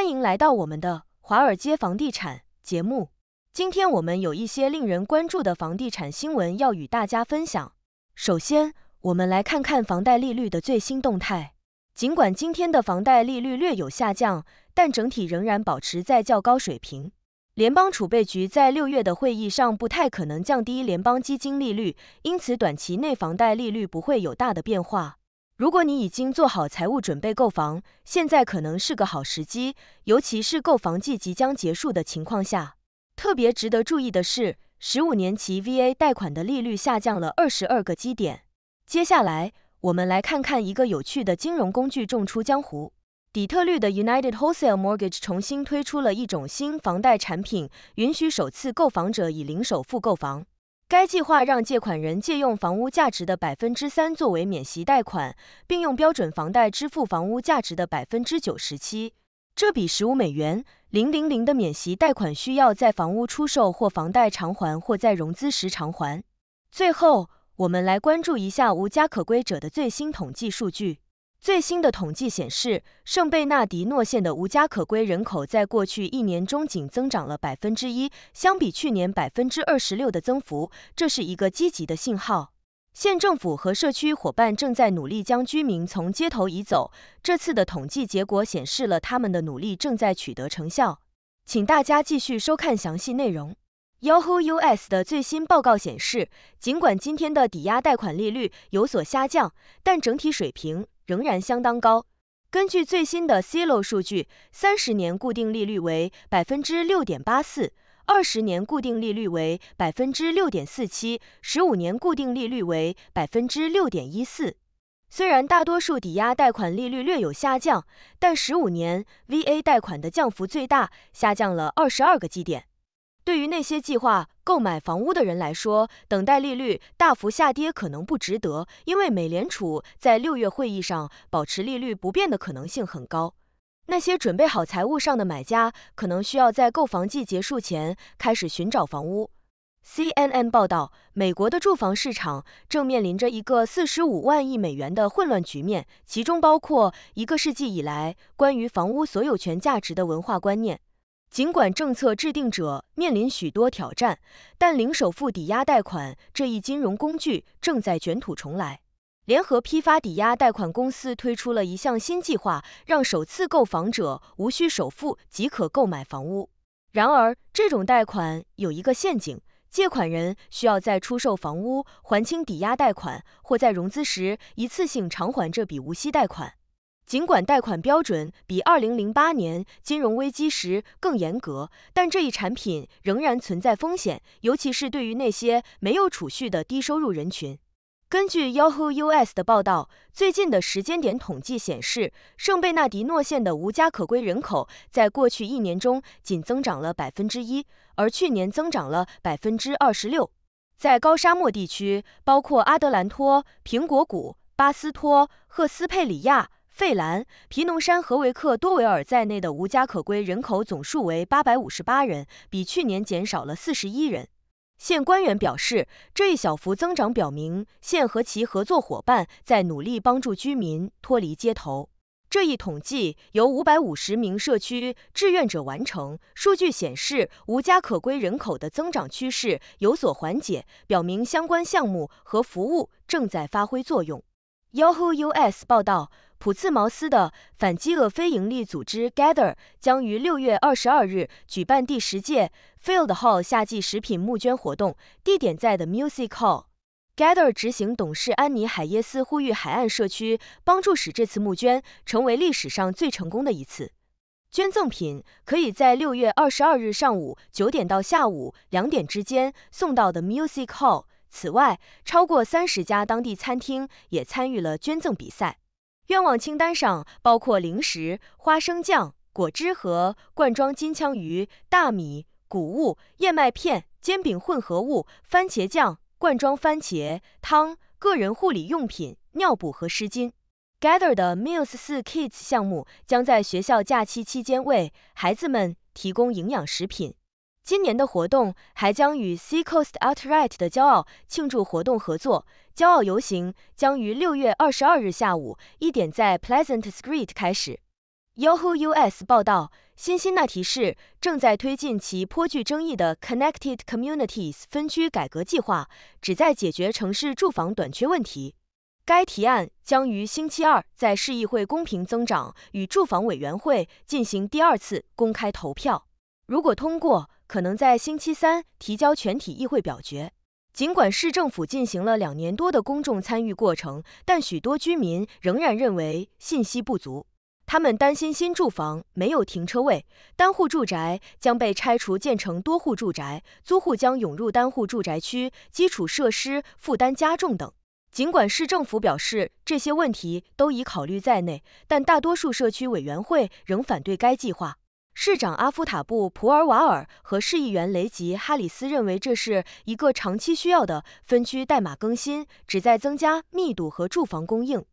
欢迎来到我们的华尔街房地产节目。今天我们有一些令人关注的房地产新闻要与大家分享。首先，我们来看看房贷利率的最新动态。尽管今天的房贷利率略有下降，但整体仍然保持在较高水平。联邦储备局在六月的会议上不太可能降低联邦基金利率，因此短期内房贷利率不会有大的变化。如果你已经做好财务准备购房，现在可能是个好时机，尤其是购房季即将结束的情况下。特别值得注意的是，十五年期 VA 贷款的利率下降了二十二个基点。接下来，我们来看看一个有趣的金融工具重出江湖。底特律的 United Wholesale Mortgage 重新推出了一种新房贷产品，允许首次购房者以零首付购房。该计划让借款人借用房屋价值的百分之三作为免息贷款，并用标准房贷支付房屋价值的百分之九十七。这笔十五美元零零零的免息贷款需要在房屋出售、或房贷偿还、或在融资时偿还。最后，我们来关注一下无家可归者的最新统计数据。最新的统计显示，圣贝纳迪诺县的无家可归人口在过去一年中仅增长了百分之一，相比去年百分之二十六的增幅，这是一个积极的信号。县政府和社区伙伴正在努力将居民从街头移走，这次的统计结果显示了他们的努力正在取得成效。请大家继续收看详细内容。Yahoo US 的最新报告显示，尽管今天的抵押贷款利率有所下降，但整体水平仍然相当高。根据最新的 CLO 数据，三十年固定利率为百分之六点八四，二十年固定利率为百分之六点四七，十五年固定利率为百分之六点一四。虽然大多数抵押贷款利率略有下降，但十五年 VA 贷款的降幅最大，下降了二十二个基点。对于那些计划购买房屋的人来说，等待利率大幅下跌可能不值得，因为美联储在六月会议上保持利率不变的可能性很高。那些准备好财务上的买家可能需要在购房季结束前开始寻找房屋。CNN 报道，美国的住房市场正面临着一个四十五万亿美元的混乱局面，其中包括一个世纪以来关于房屋所有权价值的文化观念。尽管政策制定者面临许多挑战，但零首付抵押贷款这一金融工具正在卷土重来。联合批发抵押贷款公司推出了一项新计划，让首次购房者无需首付即可购买房屋。然而，这种贷款有一个陷阱：借款人需要在出售房屋、还清抵押贷款或在融资时一次性偿还这笔无息贷款。尽管贷款标准比2008年金融危机时更严格，但这一产品仍然存在风险，尤其是对于那些没有储蓄的低收入人群。根据 Yahoo US 的报道，最近的时间点统计显示，圣贝纳迪诺县的无家可归人口在过去一年中仅增长了百分之一，而去年增长了百分之二十六。在高沙漠地区，包括阿德兰托、苹果谷、巴斯托、赫斯佩里亚。费兰、皮农山和维克多维尔在内的无家可归人口总数为八百五十八人，比去年减少了四十一人。县官员表示，这一小幅增长表明县和其合作伙伴在努力帮助居民脱离街头。这一统计由五百五十名社区志愿者完成。数据显示，无家可归人口的增长趋势有所缓解，表明相关项目和服务正在发挥作用。Yahoo US 报道。普茨茅斯的反饥饿非营利组织 Gather 将于六月二十二日举办第十届 Field Hall 夏季食品募捐活动，地点在的 Music Hall。Gather 执行董事安妮·海耶斯呼吁海岸社区帮助使这次募捐成为历史上最成功的一次。捐赠品可以在六月二十二日上午九点到下午两点之间送到的 Music Hall。此外，超过三十家当地餐厅也参与了捐赠比赛。愿望清单上包括零食、花生酱、果汁和罐装金枪鱼、大米、谷物、燕麦片、煎饼混合物、番茄酱、罐装番茄、汤、个人护理用品、尿布和湿巾。Gather 的 Meals f Kids 项目将在学校假期期间为孩子们提供营养食品。今年的活动还将与 Sea Coast Outright 的骄傲庆祝活动合作。骄傲游行将于六月二十二日下午一点在 Pleasant Street 开始。Yahoo US 报道，新辛纳提市正在推进其颇具争议的 Connected Communities 分区改革计划，旨在解决城市住房短缺问题。该提案将于星期二在市议会公平增长与住房委员会进行第二次公开投票。如果通过，可能在星期三提交全体议会表决。尽管市政府进行了两年多的公众参与过程，但许多居民仍然认为信息不足。他们担心新住房没有停车位，单户住宅将被拆除建成多户住宅，租户将涌入单户住宅区，基础设施负担加重等。尽管市政府表示这些问题都已考虑在内，但大多数社区委员会仍反对该计划。市长阿夫塔布·普尔瓦尔和市议员雷吉·哈里斯认为，这是一个长期需要的分区代码更新，旨在增加密度和住房供应。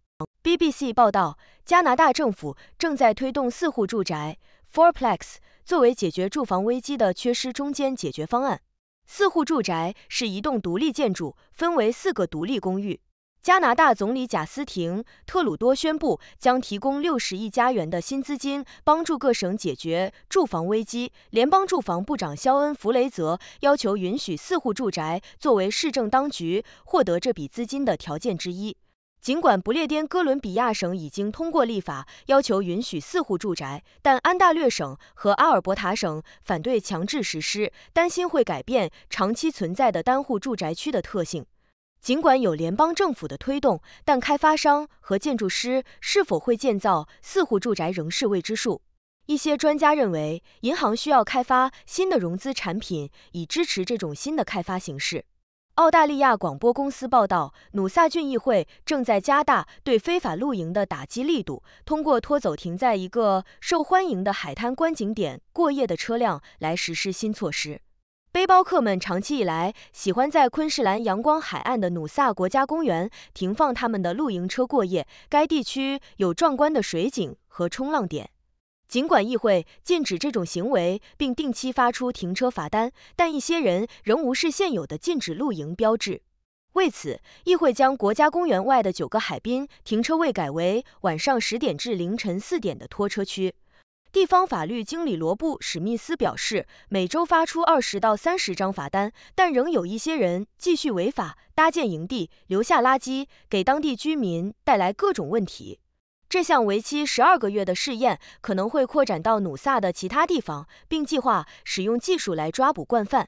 BBC 报道，加拿大政府正在推动四户住宅 （fourplex） 作为解决住房危机的缺失中间解决方案。四户住宅是一栋独立建筑，分为四个独立公寓。加拿大总理贾斯廷·特鲁多宣布将提供六十亿加元的新资金，帮助各省解决住房危机。联邦住房部长肖恩·弗雷泽要求允许四户住宅作为市政当局获得这笔资金的条件之一。尽管不列颠哥伦比亚省已经通过立法要求允许四户住宅，但安大略省和阿尔伯塔省反对强制实施，担心会改变长期存在的单户住宅区的特性。尽管有联邦政府的推动，但开发商和建筑师是否会建造四户住宅仍是未知数。一些专家认为，银行需要开发新的融资产品以支持这种新的开发形式。澳大利亚广播公司报道，努萨郡议会正在加大对非法露营的打击力度，通过拖走停在一个受欢迎的海滩观景点过夜的车辆来实施新措施。背包客们长期以来喜欢在昆士兰阳光海岸的努萨国家公园停放他们的露营车过夜，该地区有壮观的水景和冲浪点。尽管议会禁止这种行为，并定期发出停车罚单，但一些人仍无视现有的禁止露营标志。为此，议会将国家公园外的九个海滨停车位改为晚上十点至凌晨四点的拖车区。地方法律经理罗布·史密斯表示，每周发出二十到三十张罚单，但仍有一些人继续违法搭建营地、留下垃圾，给当地居民带来各种问题。这项为期十二个月的试验可能会扩展到努萨的其他地方，并计划使用技术来抓捕惯犯。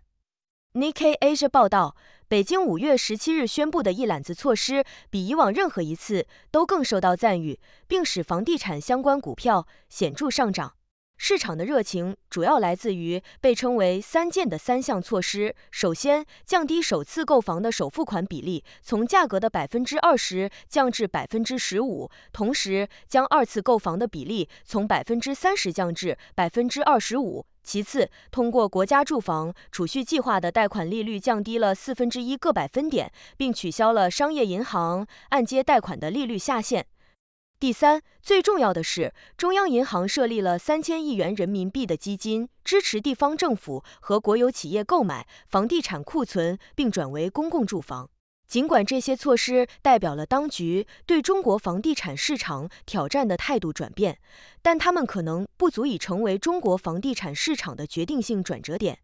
Nikkei Asia 报道，北京五月十七日宣布的一揽子措施，比以往任何一次都更受到赞誉，并使房地产相关股票显著上涨。市场的热情主要来自于被称为“三件”的三项措施：首先，降低首次购房的首付款比例，从价格的百分之二十降至百分之十五；同时，将二次购房的比例从百分之三十降至百分之二十五。其次，通过国家住房储蓄计划的贷款利率降低了四分之一个百分点，并取消了商业银行按揭贷款的利率下限。第三，最重要的是，中央银行设立了三千亿元人民币的基金，支持地方政府和国有企业购买房地产库存，并转为公共住房。尽管这些措施代表了当局对中国房地产市场挑战的态度转变，但他们可能不足以成为中国房地产市场的决定性转折点。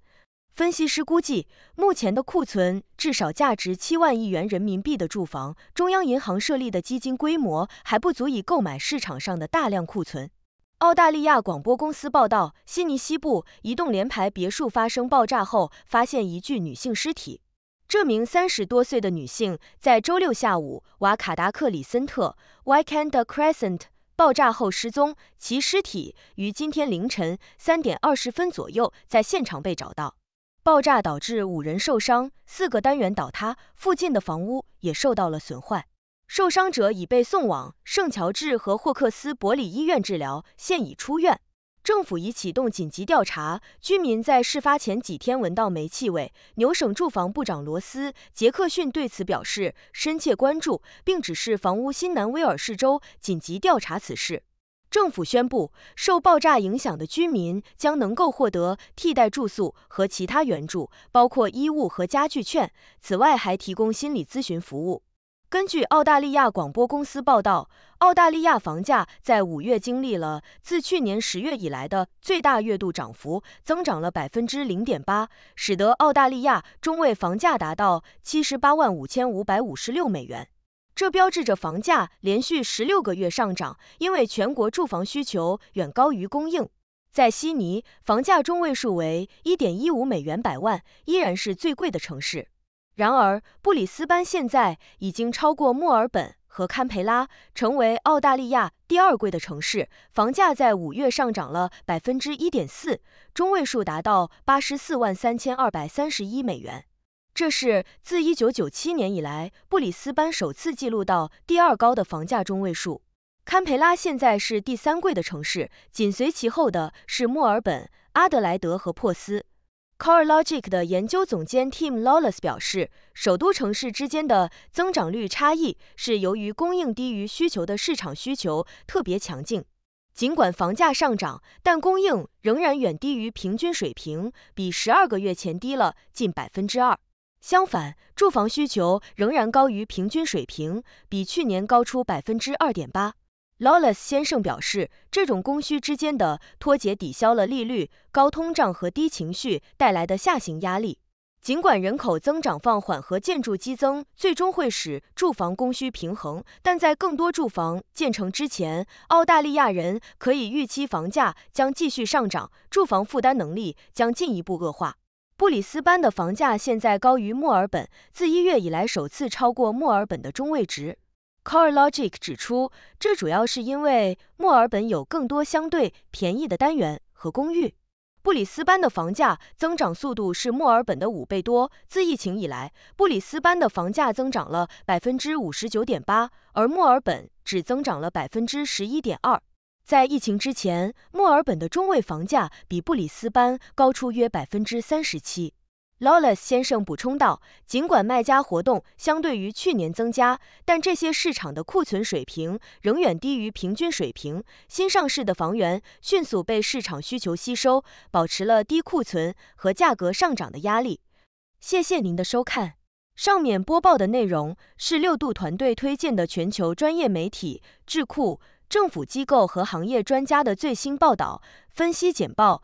分析师估计，目前的库存至少价值七万亿元人民币的住房，中央银行设立的基金规模还不足以购买市场上的大量库存。澳大利亚广播公司报道，悉尼西部一栋联排别墅发生爆炸后，发现一具女性尸体。这名三十多岁的女性在周六下午瓦卡达克里森特 v y c a n d a Crescent） 爆炸后失踪，其尸体于今天凌晨三点二十分左右在现场被找到。爆炸导致五人受伤，四个单元倒塌，附近的房屋也受到了损坏。受伤者已被送往圣乔治和霍克斯伯里医院治疗，现已出院。政府已启动紧急调查。居民在事发前几天闻到煤气味。牛省住房部长罗斯·杰克逊对此表示深切关注，并指示房屋新南威尔士州紧急调查此事。政府宣布，受爆炸影响的居民将能够获得替代住宿和其他援助，包括衣物和家具券。此外，还提供心理咨询服务。根据澳大利亚广播公司报道，澳大利亚房价在五月经历了自去年十月以来的最大月度涨幅，增长了百分之零点八，使得澳大利亚中位房价达到七十八万五千五百五十六美元。这标志着房价连续十六个月上涨，因为全国住房需求远高于供应。在悉尼，房价中位数为一点一五美元百万，依然是最贵的城市。然而，布里斯班现在已经超过墨尔本和堪培拉，成为澳大利亚第二贵的城市，房价在五月上涨了百分之一点四，中位数达到八十四万三千二百三十一美元。这是自一九九七年以来，布里斯班首次记录到第二高的房价中位数。堪培拉现在是第三贵的城市，紧随其后的，是墨尔本、阿德莱德和珀斯。CoreLogic 的研究总监 Tim Lawless 表示，首都城市之间的增长率差异是由于供应低于需求的市场需求特别强劲。尽管房价上涨，但供应仍然远低于平均水平，比十二个月前低了近百分之二。相反，住房需求仍然高于平均水平，比去年高出百分之二点八。Lawless 先生表示，这种供需之间的脱节抵消了利率高、通胀和低情绪带来的下行压力。尽管人口增长放缓和建筑激增最终会使住房供需平衡，但在更多住房建成之前，澳大利亚人可以预期房价将继续上涨，住房负担能力将进一步恶化。布里斯班的房价现在高于墨尔本，自一月以来首次超过墨尔本的中位值。CoreLogic 指出，这主要是因为墨尔本有更多相对便宜的单元和公寓。布里斯班的房价增长速度是墨尔本的五倍多。自疫情以来，布里斯班的房价增长了百分之五十九点八，而墨尔本只增长了百分之十一点二。在疫情之前，墨尔本的中位房价比布里斯班高出约百分之三十七。Lawless 先生补充道，尽管卖家活动相对于去年增加，但这些市场的库存水平仍远低于平均水平。新上市的房源迅速被市场需求吸收，保持了低库存和价格上涨的压力。谢谢您的收看。上面播报的内容是六度团队推荐的全球专业媒体、智库、政府机构和行业专家的最新报道、分析简报。